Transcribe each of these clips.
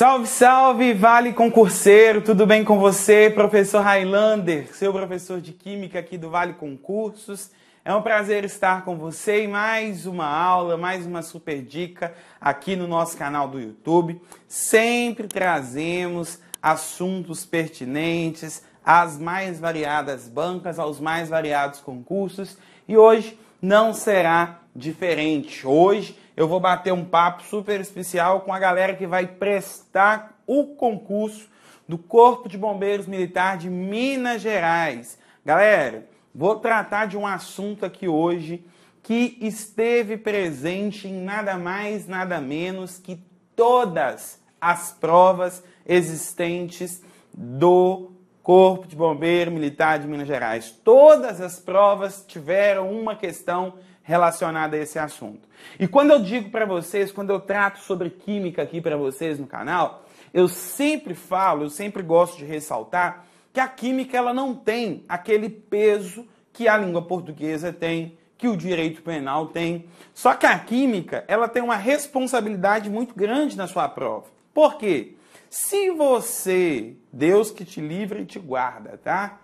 Salve, salve, Vale Concurseiro, tudo bem com você? Professor Highlander, seu professor de Química aqui do Vale Concursos. É um prazer estar com você e mais uma aula, mais uma super dica aqui no nosso canal do YouTube. Sempre trazemos assuntos pertinentes às mais variadas bancas, aos mais variados concursos e hoje não será diferente. Hoje eu vou bater um papo super especial com a galera que vai prestar o concurso do Corpo de Bombeiros Militar de Minas Gerais. Galera, vou tratar de um assunto aqui hoje que esteve presente em nada mais, nada menos que todas as provas existentes do Corpo de Bombeiro Militar de Minas Gerais. Todas as provas tiveram uma questão relacionada a esse assunto. E quando eu digo para vocês, quando eu trato sobre química aqui para vocês no canal, eu sempre falo, eu sempre gosto de ressaltar que a química ela não tem aquele peso que a língua portuguesa tem, que o direito penal tem. Só que a química, ela tem uma responsabilidade muito grande na sua prova. Por quê? Se você, Deus que te livre e te guarda, tá?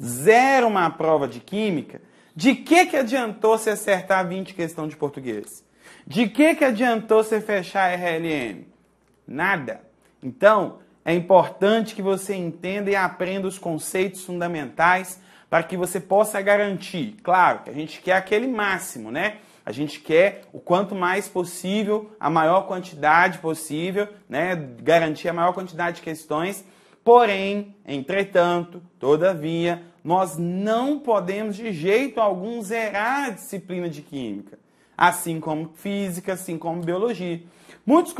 Zero uma prova de química, de que, que adiantou se acertar 20 questões de português? De que, que adiantou você fechar a RLM? Nada. Então, é importante que você entenda e aprenda os conceitos fundamentais para que você possa garantir. Claro que a gente quer aquele máximo, né? A gente quer o quanto mais possível, a maior quantidade possível, né? Garantir a maior quantidade de questões. Porém, entretanto, todavia, nós não podemos de jeito algum zerar a disciplina de química, assim como física, assim como biologia. Muitos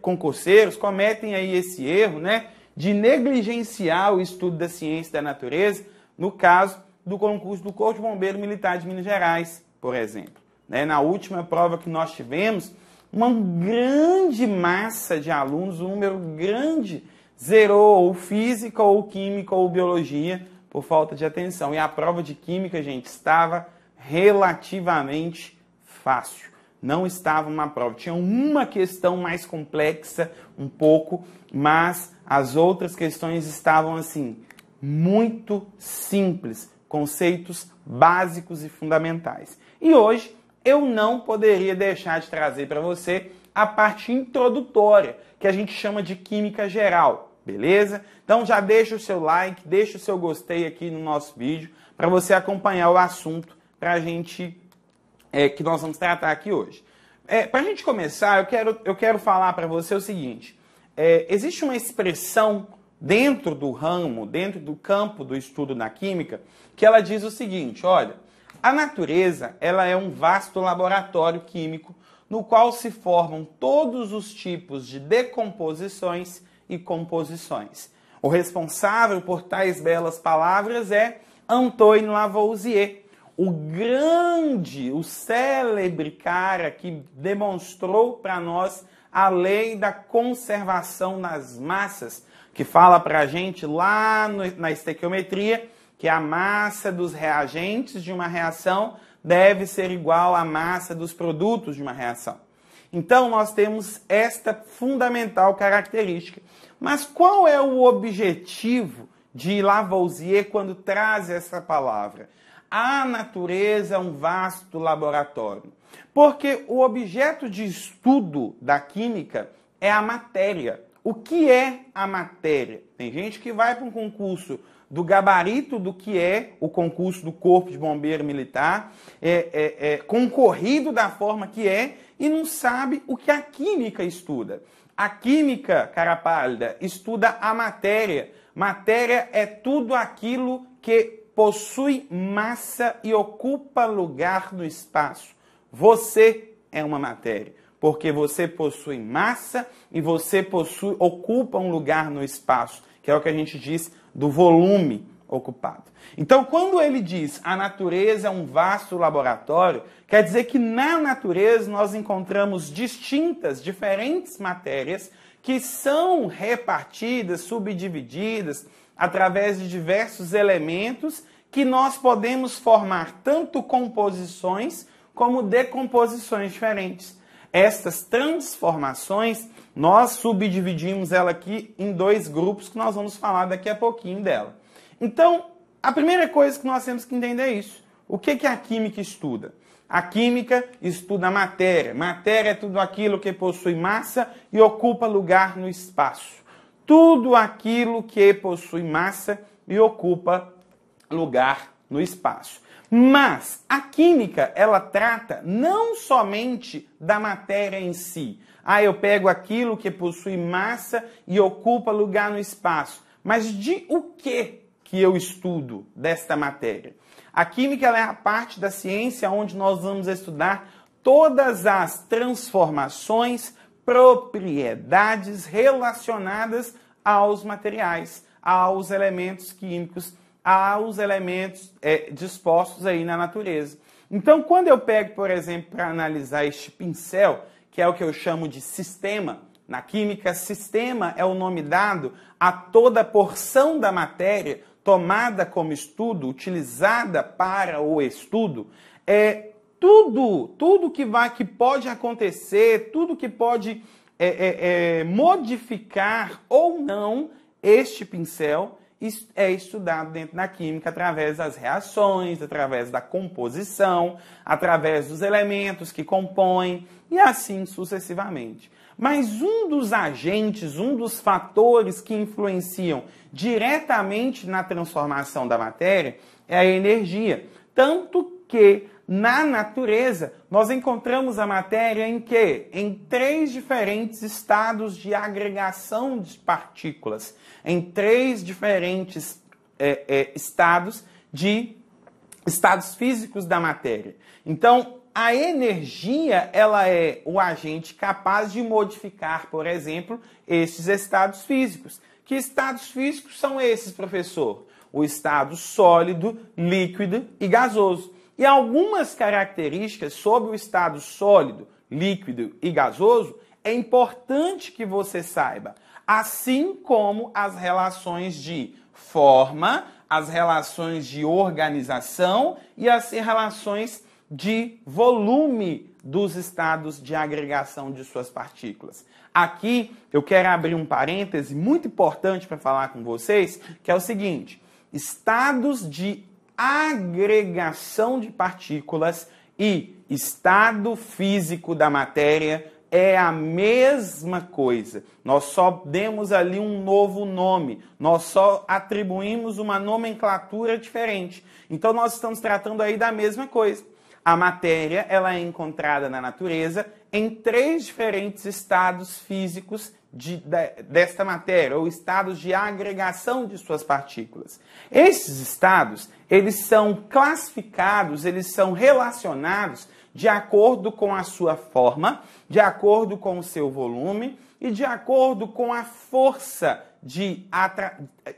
concurseiros cometem aí esse erro, né, de negligenciar o estudo da ciência da natureza, no caso do concurso do Corpo de Bombeiro Militar de Minas Gerais, por exemplo. Né, na última prova que nós tivemos, uma grande massa de alunos, um número grande, zerou ou física, ou química, ou biologia, por falta de atenção. E a prova de química, gente, estava relativamente fácil. Não estava uma prova. Tinha uma questão mais complexa, um pouco, mas as outras questões estavam assim, muito simples, conceitos básicos e fundamentais. E hoje eu não poderia deixar de trazer para você a parte introdutória, que a gente chama de química geral Beleza? Então já deixa o seu like, deixa o seu gostei aqui no nosso vídeo para você acompanhar o assunto para a gente é, que nós vamos tratar aqui hoje. É, para a gente começar, eu quero, eu quero falar para você o seguinte: é, existe uma expressão dentro do ramo, dentro do campo do estudo na química, que ela diz o seguinte: olha, a natureza ela é um vasto laboratório químico no qual se formam todos os tipos de decomposições e composições. O responsável por tais belas palavras é Antoine Lavoisier, o grande, o célebre cara que demonstrou para nós a lei da conservação nas massas, que fala para a gente lá no, na estequiometria que a massa dos reagentes de uma reação deve ser igual à massa dos produtos de uma reação. Então, nós temos esta fundamental característica. Mas qual é o objetivo de Lavoisier quando traz essa palavra? A natureza é um vasto laboratório. Porque o objeto de estudo da química é a matéria. O que é a matéria? Tem gente que vai para um concurso do gabarito do que é o concurso do Corpo de Bombeiro Militar, é, é, é concorrido da forma que é e não sabe o que a química estuda. A química, cara pálida, estuda a matéria. Matéria é tudo aquilo que possui massa e ocupa lugar no espaço. Você é uma matéria, porque você possui massa e você possui, ocupa um lugar no espaço que é o que a gente diz do volume ocupado. Então, quando ele diz a natureza é um vasto laboratório, quer dizer que na natureza nós encontramos distintas, diferentes matérias que são repartidas, subdivididas através de diversos elementos que nós podemos formar tanto composições como decomposições diferentes. Estas transformações, nós subdividimos ela aqui em dois grupos que nós vamos falar daqui a pouquinho dela. Então, a primeira coisa que nós temos que entender é isso. O que, que a química estuda? A química estuda a matéria. Matéria é tudo aquilo que possui massa e ocupa lugar no espaço. Tudo aquilo que possui massa e ocupa lugar no espaço. Mas a química, ela trata não somente da matéria em si. Ah, eu pego aquilo que possui massa e ocupa lugar no espaço. Mas de o que que eu estudo desta matéria? A química é a parte da ciência onde nós vamos estudar todas as transformações, propriedades relacionadas aos materiais, aos elementos químicos aos elementos é, dispostos aí na natureza. Então, quando eu pego, por exemplo, para analisar este pincel, que é o que eu chamo de sistema, na química, sistema é o nome dado a toda porção da matéria tomada como estudo, utilizada para o estudo, é tudo, tudo que vai, que pode acontecer, tudo que pode é, é, é, modificar ou não este pincel é estudado dentro da química através das reações, através da composição, através dos elementos que compõem e assim sucessivamente. Mas um dos agentes, um dos fatores que influenciam diretamente na transformação da matéria é a energia. Tanto que na natureza, nós encontramos a matéria em que? Em três diferentes estados de agregação de partículas, em três diferentes é, é, estados de estados físicos da matéria. Então, a energia ela é o agente capaz de modificar, por exemplo, esses estados físicos. Que estados físicos são esses, professor? O estado sólido, líquido e gasoso. E algumas características sobre o estado sólido, líquido e gasoso é importante que você saiba, assim como as relações de forma, as relações de organização e as relações de volume dos estados de agregação de suas partículas. Aqui eu quero abrir um parêntese muito importante para falar com vocês, que é o seguinte: estados de agregação de partículas e estado físico da matéria é a mesma coisa. Nós só demos ali um novo nome, nós só atribuímos uma nomenclatura diferente. Então nós estamos tratando aí da mesma coisa. A matéria, ela é encontrada na natureza em três diferentes estados físicos de, de, desta matéria, ou estados de agregação de suas partículas. Esses estados, eles são classificados, eles são relacionados de acordo com a sua forma, de acordo com o seu volume e de acordo com a força de,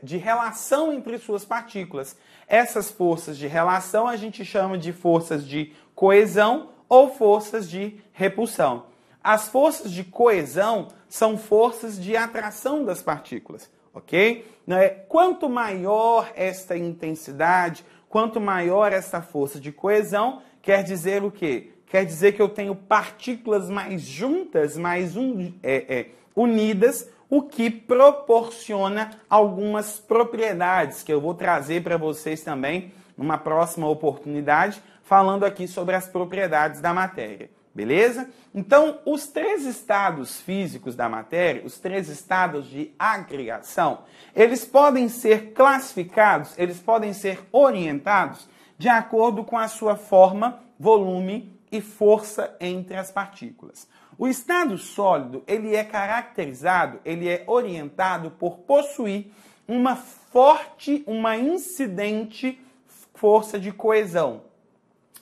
de relação entre suas partículas. Essas forças de relação a gente chama de forças de coesão ou forças de repulsão. As forças de coesão são forças de atração das partículas, ok? É? Quanto maior esta intensidade, quanto maior esta força de coesão, quer dizer o quê? Quer dizer que eu tenho partículas mais juntas, mais un... é, é, unidas, o que proporciona algumas propriedades que eu vou trazer para vocês também numa próxima oportunidade, falando aqui sobre as propriedades da matéria. Beleza? Então, os três estados físicos da matéria, os três estados de agregação, eles podem ser classificados, eles podem ser orientados de acordo com a sua forma, volume e força entre as partículas. O estado sólido, ele é caracterizado, ele é orientado por possuir uma forte, uma incidente força de coesão.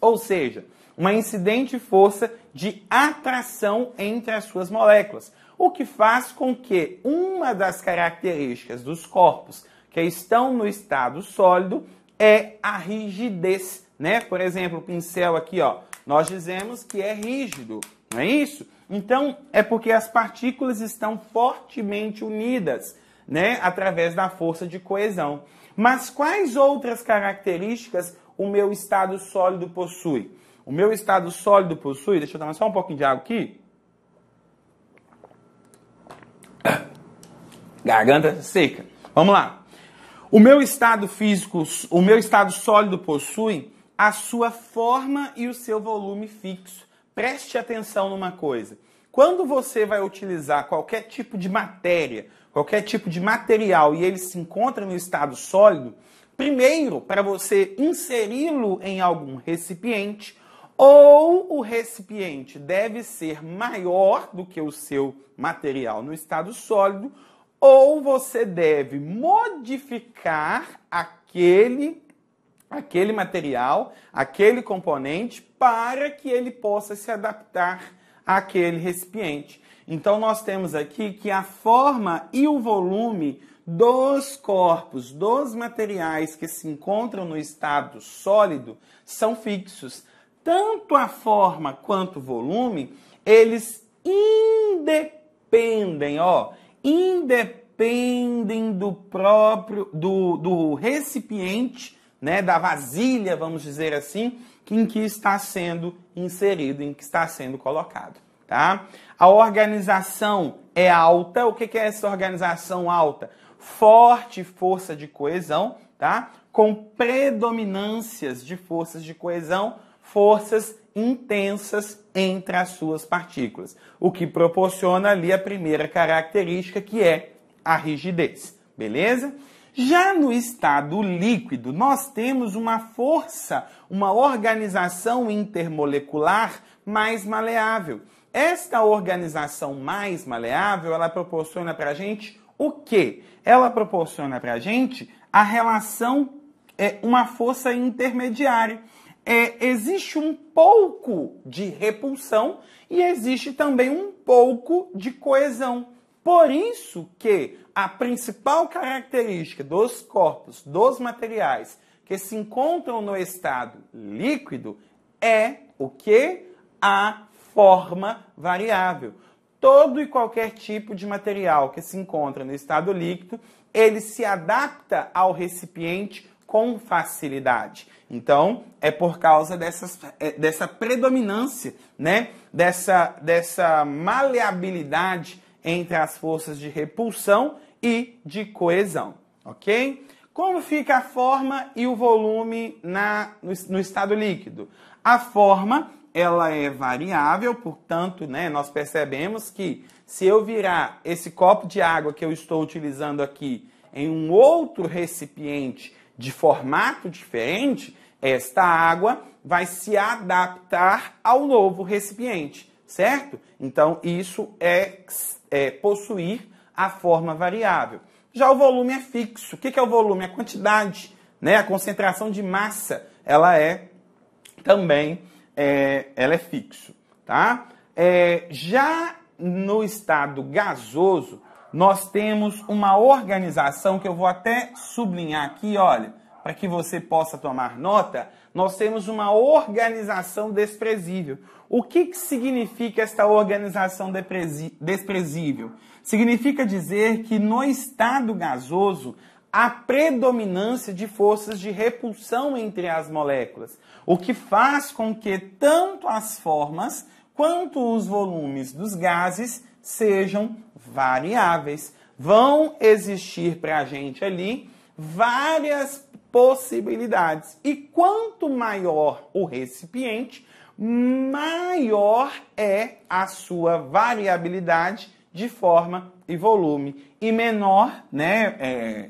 Ou seja, uma incidente força de atração entre as suas moléculas, o que faz com que uma das características dos corpos que estão no estado sólido é a rigidez, né? Por exemplo, o pincel aqui, ó, nós dizemos que é rígido, não é isso? Então, é porque as partículas estão fortemente unidas, né, através da força de coesão. Mas quais outras características o meu estado sólido possui? O meu estado sólido possui, deixa eu tomar só um pouquinho de água aqui. Garganta seca. Vamos lá. O meu estado físico, o meu estado sólido possui a sua forma e o seu volume fixo. Preste atenção numa coisa. Quando você vai utilizar qualquer tipo de matéria, qualquer tipo de material e ele se encontra no estado sólido, primeiro, para você inseri-lo em algum recipiente, ou o recipiente deve ser maior do que o seu material no estado sólido, ou você deve modificar aquele aquele material, aquele componente para que ele possa se adaptar àquele recipiente. Então nós temos aqui que a forma e o volume dos corpos, dos materiais que se encontram no estado sólido são fixos tanto a forma quanto o volume, eles independem, ó, independem do próprio, do, do recipiente, né, da vasilha, vamos dizer assim, em que está sendo inserido, em que está sendo colocado, tá? A organização é alta, o que é essa organização alta? Forte força de coesão, tá? Com predominâncias de forças de coesão forças intensas entre as suas partículas, o que proporciona ali a primeira característica que é a rigidez, beleza? Já no estado líquido, nós temos uma força, uma organização intermolecular mais maleável. Esta organização mais maleável, ela proporciona para a gente o quê? Ela proporciona para a gente a relação, é, uma força intermediária é, existe um pouco de repulsão e existe também um pouco de coesão. Por isso que a principal característica dos corpos, dos materiais que se encontram no estado líquido é o que? A forma variável. Todo e qualquer tipo de material que se encontra no estado líquido, ele se adapta ao recipiente com facilidade. Então, é por causa dessas, é, dessa predominância, né? dessa, dessa maleabilidade entre as forças de repulsão e de coesão, ok? Como fica a forma e o volume na, no, no estado líquido? A forma ela é variável, portanto, né, nós percebemos que se eu virar esse copo de água que eu estou utilizando aqui em um outro recipiente de formato diferente, esta água vai se adaptar ao novo recipiente, certo? Então, isso é, é possuir a forma variável. Já o volume é fixo. O que é o volume? A quantidade, né? a concentração de massa, ela é também é, ela é fixo. Tá? É, já no estado gasoso, nós temos uma organização que eu vou até sublinhar aqui, olha, para que você possa tomar nota, nós temos uma organização desprezível. O que, que significa esta organização desprezível? Significa dizer que no estado gasoso há predominância de forças de repulsão entre as moléculas, o que faz com que tanto as formas quanto os volumes dos gases sejam variáveis. Vão existir para a gente ali várias possibilidades. E quanto maior o recipiente, maior é a sua variabilidade de forma e volume. E menor, né? É,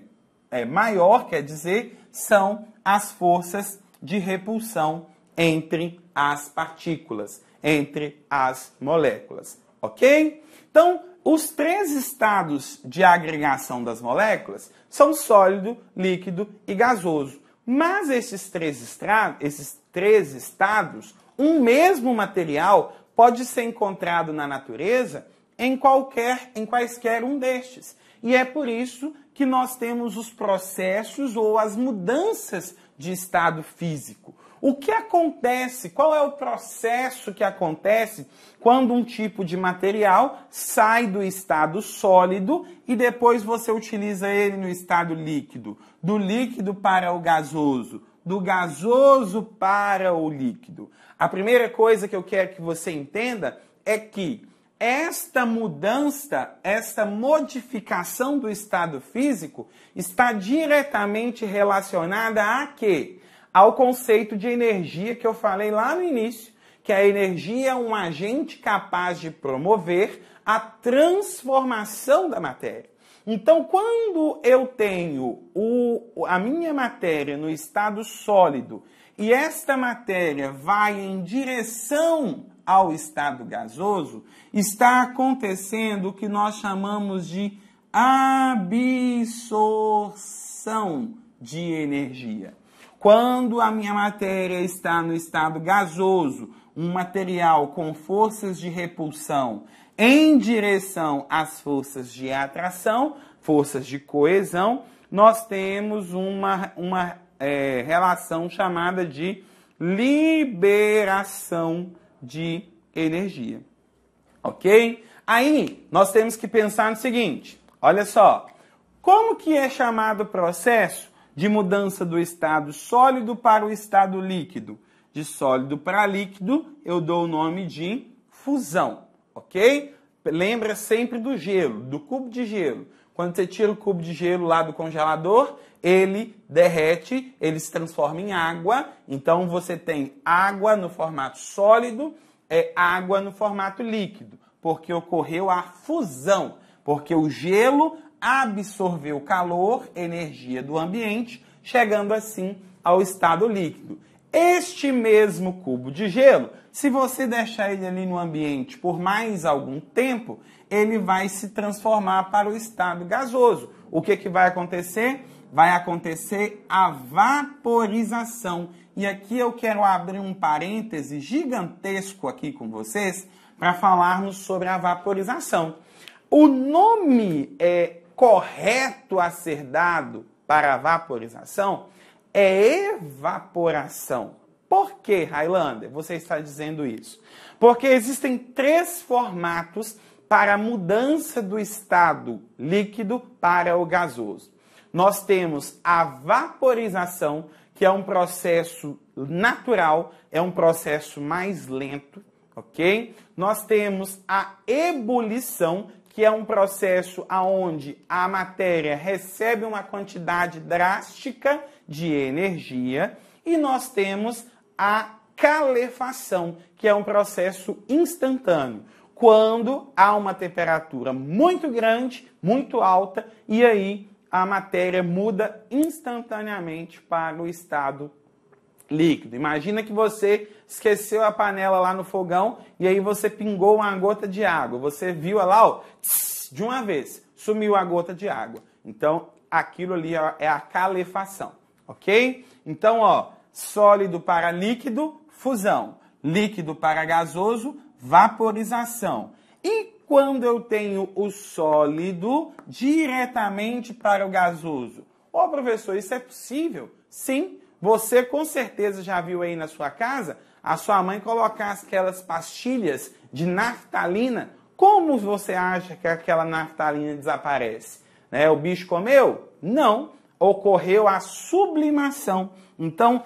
é, maior, quer dizer, são as forças de repulsão entre as partículas, entre as moléculas. Ok? Então, os três estados de agregação das moléculas são sólido, líquido e gasoso. Mas esses três, estra... esses três estados, um mesmo material pode ser encontrado na natureza em qualquer, em quaisquer um destes. E é por isso que nós temos os processos ou as mudanças de estado físico. O que acontece? Qual é o processo que acontece quando um tipo de material sai do estado sólido e depois você utiliza ele no estado líquido? Do líquido para o gasoso, do gasoso para o líquido. A primeira coisa que eu quero que você entenda é que esta mudança, esta modificação do estado físico está diretamente relacionada a quê? ao conceito de energia que eu falei lá no início, que a energia é um agente capaz de promover a transformação da matéria. Então, quando eu tenho o, a minha matéria no estado sólido e esta matéria vai em direção ao estado gasoso, está acontecendo o que nós chamamos de absorção de energia. Quando a minha matéria está no estado gasoso, um material com forças de repulsão em direção às forças de atração, forças de coesão, nós temos uma, uma é, relação chamada de liberação de energia. Ok? Aí nós temos que pensar no seguinte: olha só, como que é chamado o processo de mudança do estado sólido para o estado líquido, de sólido para líquido, eu dou o nome de fusão, ok? Lembra sempre do gelo, do cubo de gelo. Quando você tira o cubo de gelo lá do congelador, ele derrete, ele se transforma em água. Então você tem água no formato sólido, é água no formato líquido, porque ocorreu a fusão, porque o gelo absorveu calor, energia do ambiente, chegando assim ao estado líquido. Este mesmo cubo de gelo, se você deixar ele ali no ambiente por mais algum tempo, ele vai se transformar para o estado gasoso. O que, que vai acontecer? Vai acontecer a vaporização. E aqui eu quero abrir um parêntese gigantesco aqui com vocês para falarmos sobre a vaporização. O nome é correto a ser dado para vaporização é evaporação. Por que, Highlander, você está dizendo isso? Porque existem três formatos para a mudança do estado líquido para o gasoso. Nós temos a vaporização, que é um processo natural, é um processo mais lento, ok? Nós temos a ebulição, que é um processo aonde a matéria recebe uma quantidade drástica de energia, e nós temos a calefação, que é um processo instantâneo, quando há uma temperatura muito grande, muito alta, e aí a matéria muda instantaneamente para o estado líquido. Imagina que você esqueceu a panela lá no fogão e aí você pingou uma gota de água. Você viu lá, ó, de uma vez, sumiu a gota de água. Então, aquilo ali é, é a calefação, ok? Então, ó, sólido para líquido, fusão. Líquido para gasoso, vaporização. E quando eu tenho o sólido diretamente para o gasoso? Ô, oh, professor, isso é possível? Sim, você com certeza já viu aí na sua casa a sua mãe colocar aquelas pastilhas de naftalina. Como você acha que aquela naftalina desaparece? Né? O bicho comeu? Não. Ocorreu a sublimação. Então,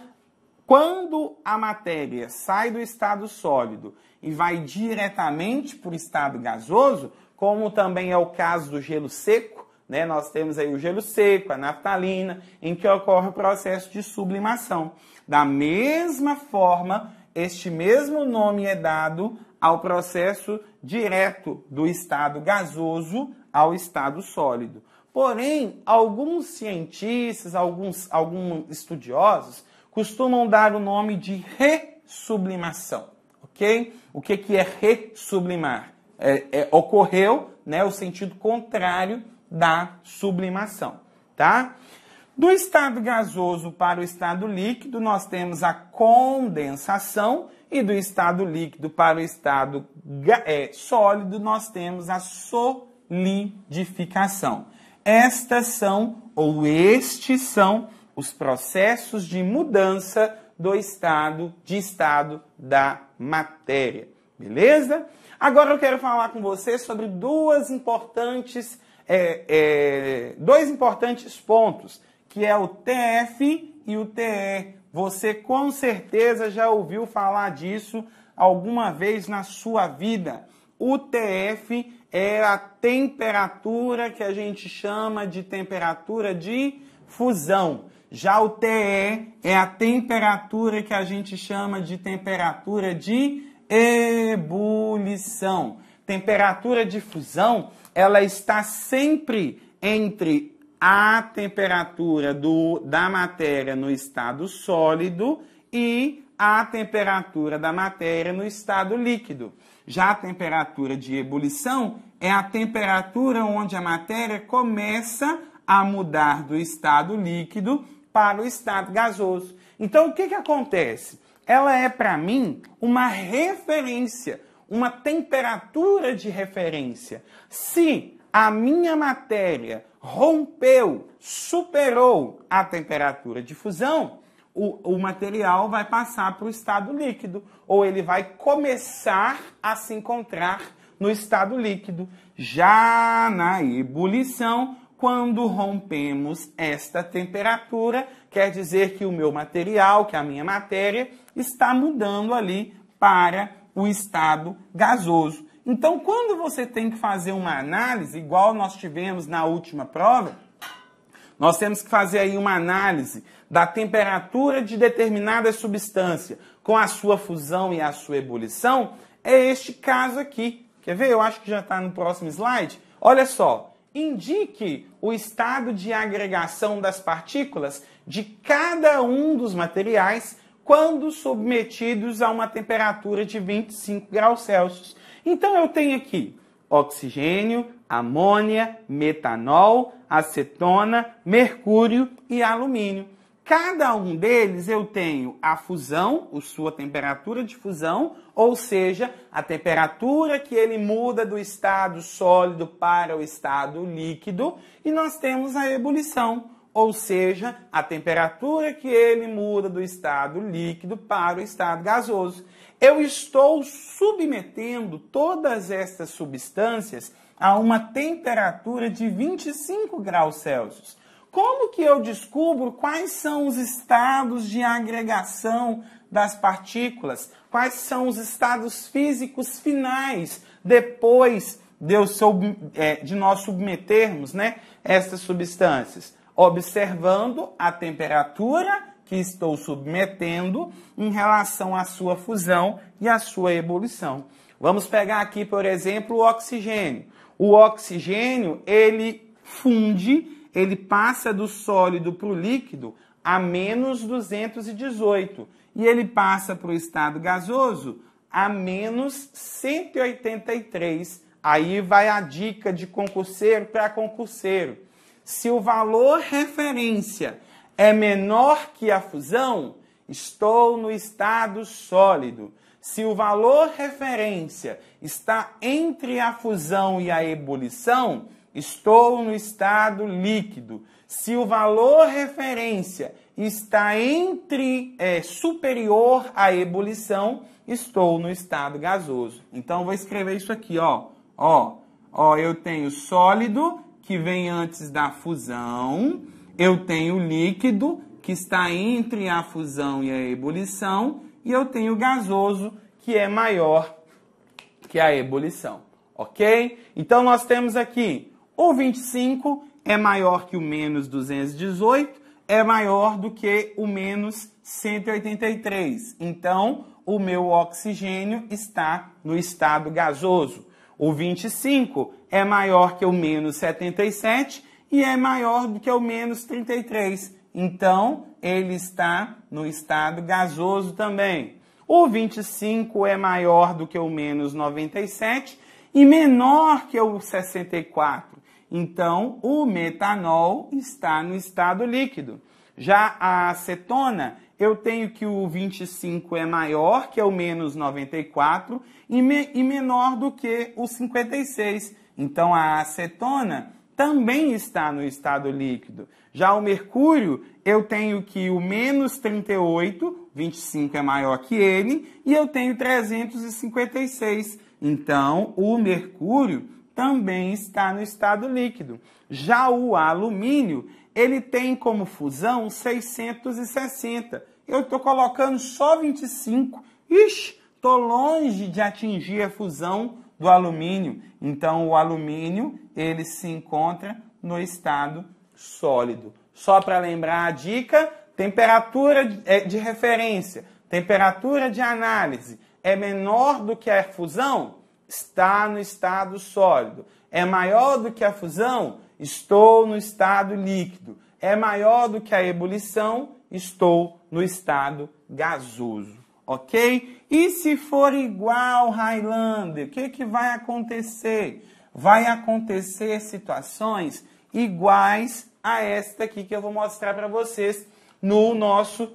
quando a matéria sai do estado sólido e vai diretamente para o estado gasoso, como também é o caso do gelo seco, né? Nós temos aí o gelo seco, a naftalina, em que ocorre o processo de sublimação. Da mesma forma, este mesmo nome é dado ao processo direto do estado gasoso ao estado sólido. Porém, alguns cientistas, alguns, alguns estudiosos costumam dar o nome de ressublimação, ok? O que, que é ressublimar? É, é, ocorreu né, o sentido contrário da sublimação, tá? Do estado gasoso para o estado líquido, nós temos a condensação, e do estado líquido para o estado é, sólido, nós temos a solidificação. Estas são, ou estes são, os processos de mudança do estado de estado da matéria. Beleza? Agora eu quero falar com você sobre duas importantes é, é, dois importantes pontos, que é o TF e o TE. Você com certeza já ouviu falar disso alguma vez na sua vida. O TF é a temperatura que a gente chama de temperatura de fusão. Já o TE é a temperatura que a gente chama de temperatura de ebulição. Temperatura de fusão ela está sempre entre a temperatura do, da matéria no estado sólido e a temperatura da matéria no estado líquido. Já a temperatura de ebulição é a temperatura onde a matéria começa a mudar do estado líquido para o estado gasoso. Então, o que, que acontece? Ela é, para mim, uma referência uma temperatura de referência. Se a minha matéria rompeu, superou a temperatura de fusão, o, o material vai passar para o estado líquido, ou ele vai começar a se encontrar no estado líquido. Já na ebulição, quando rompemos esta temperatura, quer dizer que o meu material, que a minha matéria, está mudando ali para o estado gasoso. Então, quando você tem que fazer uma análise, igual nós tivemos na última prova, nós temos que fazer aí uma análise da temperatura de determinada substância com a sua fusão e a sua ebulição. É este caso aqui. Quer ver? Eu acho que já está no próximo slide. Olha só. Indique o estado de agregação das partículas de cada um dos materiais quando submetidos a uma temperatura de 25 graus Celsius. Então eu tenho aqui oxigênio, amônia, metanol, acetona, mercúrio e alumínio. Cada um deles eu tenho a fusão, a sua temperatura de fusão, ou seja, a temperatura que ele muda do estado sólido para o estado líquido, e nós temos a ebulição ou seja, a temperatura que ele muda do estado líquido para o estado gasoso. Eu estou submetendo todas estas substâncias a uma temperatura de 25 graus Celsius. Como que eu descubro quais são os estados de agregação das partículas? Quais são os estados físicos finais depois de, eu sub, é, de nós submetermos né, essas substâncias? observando a temperatura que estou submetendo em relação à sua fusão e à sua ebulição. Vamos pegar aqui, por exemplo, o oxigênio. O oxigênio, ele funde, ele passa do sólido para o líquido a menos 218 e ele passa para o estado gasoso a menos 183. Aí vai a dica de concurseiro para concurseiro. Se o valor referência é menor que a fusão, estou no estado sólido. Se o valor referência está entre a fusão e a ebulição, estou no estado líquido. Se o valor referência está entre é, superior à ebulição, estou no estado gasoso. Então vou escrever isso aqui, ó. Ó, ó, eu tenho sólido que vem antes da fusão, eu tenho o líquido, que está entre a fusão e a ebulição, e eu tenho o gasoso, que é maior que a ebulição, ok? Então nós temos aqui o 25 é maior que o menos 218, é maior do que o menos 183. Então o meu oxigênio está no estado gasoso. O 25 é maior que o menos 77 e é maior do que o menos 33. Então, ele está no estado gasoso também. O 25 é maior do que o menos 97 e menor que o 64. Então, o metanol está no estado líquido. Já a acetona eu tenho que o 25 é maior que o menos 94 e, me, e menor do que o 56. Então a acetona também está no estado líquido. Já o mercúrio, eu tenho que o menos 38, 25 é maior que ele, e eu tenho 356. Então o mercúrio também está no estado líquido. Já o alumínio, ele tem como fusão 660. Eu estou colocando só 25. Ixi, estou longe de atingir a fusão do alumínio. Então, o alumínio ele se encontra no estado sólido. Só para lembrar a dica, temperatura é, de referência, temperatura de análise é menor do que a fusão, está no estado sólido. É maior do que a fusão, estou no estado líquido. É maior do que a ebulição, estou no estado gasoso, ok? E se for igual, Highlander, o que, que vai acontecer? Vai acontecer situações iguais a esta aqui que eu vou mostrar para vocês no nosso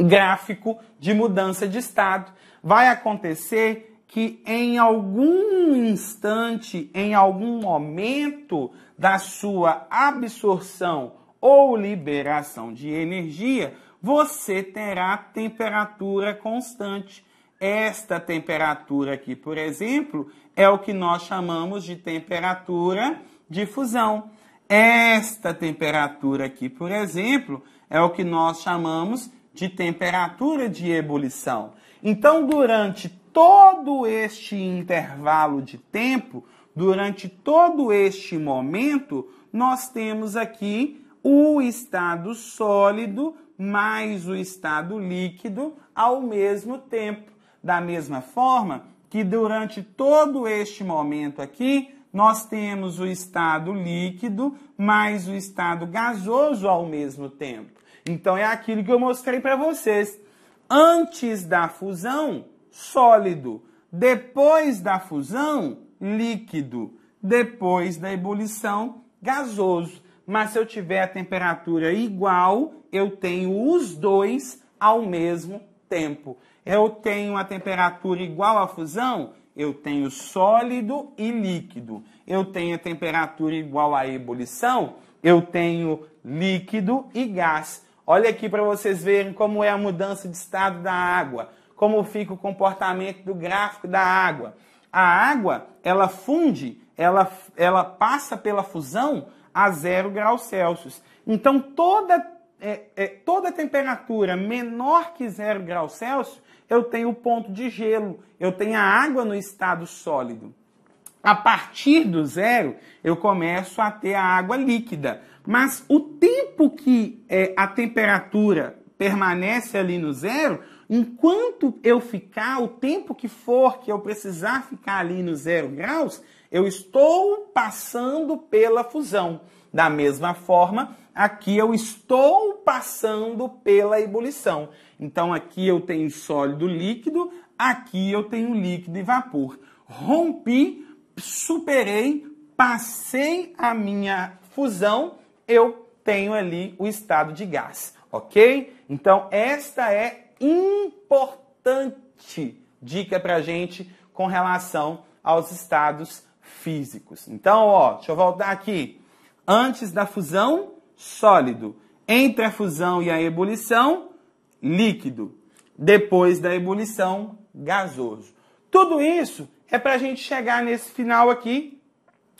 gráfico de mudança de estado. Vai acontecer que em algum instante, em algum momento, da sua absorção ou liberação de energia, você terá temperatura constante. Esta temperatura aqui, por exemplo, é o que nós chamamos de temperatura de fusão. Esta temperatura aqui, por exemplo, é o que nós chamamos de temperatura de ebulição. Então, durante todo este intervalo de tempo, Durante todo este momento, nós temos aqui o estado sólido mais o estado líquido ao mesmo tempo. Da mesma forma que durante todo este momento aqui, nós temos o estado líquido mais o estado gasoso ao mesmo tempo. Então é aquilo que eu mostrei para vocês. Antes da fusão, sólido. Depois da fusão, líquido. Depois da ebulição, gasoso. Mas se eu tiver a temperatura igual, eu tenho os dois ao mesmo tempo. Eu tenho a temperatura igual à fusão? Eu tenho sólido e líquido. Eu tenho a temperatura igual à ebulição? Eu tenho líquido e gás. Olha aqui para vocês verem como é a mudança de estado da água, como fica o comportamento do gráfico da água. A água, ela funde, ela, ela passa pela fusão a zero graus Celsius. Então, toda, é, é, toda temperatura menor que zero graus Celsius, eu tenho o ponto de gelo, eu tenho a água no estado sólido. A partir do zero, eu começo a ter a água líquida. Mas o tempo que é, a temperatura permanece ali no zero, Enquanto eu ficar, o tempo que for que eu precisar ficar ali no zero graus, eu estou passando pela fusão. Da mesma forma, aqui eu estou passando pela ebulição. Então aqui eu tenho sólido líquido, aqui eu tenho líquido e vapor. Rompi, superei, passei a minha fusão, eu tenho ali o estado de gás, ok? Então esta é importante dica para a gente com relação aos estados físicos. Então, ó, deixa eu voltar aqui. Antes da fusão, sólido. Entre a fusão e a ebulição, líquido. Depois da ebulição, gasoso. Tudo isso é para a gente chegar nesse final aqui,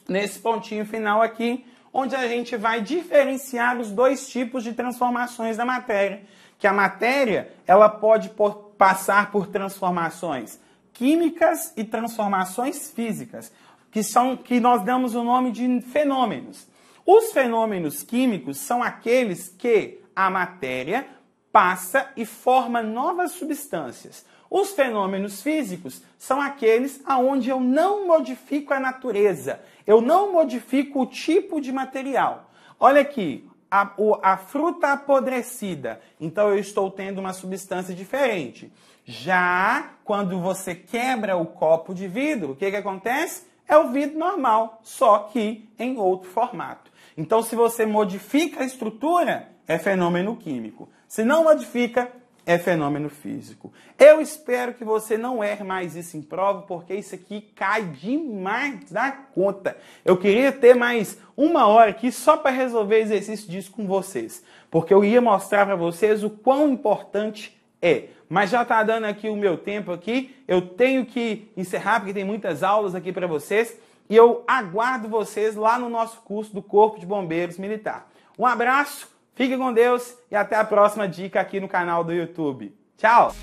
nesse pontinho final aqui, onde a gente vai diferenciar os dois tipos de transformações da matéria que a matéria ela pode por, passar por transformações químicas e transformações físicas, que são que nós damos o nome de fenômenos. Os fenômenos químicos são aqueles que a matéria passa e forma novas substâncias. Os fenômenos físicos são aqueles aonde eu não modifico a natureza, eu não modifico o tipo de material. Olha aqui, a, a fruta apodrecida, então eu estou tendo uma substância diferente. Já quando você quebra o copo de vidro, o que, que acontece? É o vidro normal, só que em outro formato. Então, se você modifica a estrutura, é fenômeno químico. Se não modifica, é fenômeno físico. Eu espero que você não erre mais isso em prova, porque isso aqui cai demais da conta. Eu queria ter mais uma hora aqui só para resolver exercício disso com vocês, porque eu ia mostrar para vocês o quão importante é. Mas já está dando aqui o meu tempo aqui. Eu tenho que encerrar porque tem muitas aulas aqui para vocês e eu aguardo vocês lá no nosso curso do Corpo de Bombeiros Militar. Um abraço. Fique com Deus e até a próxima dica aqui no canal do YouTube. Tchau!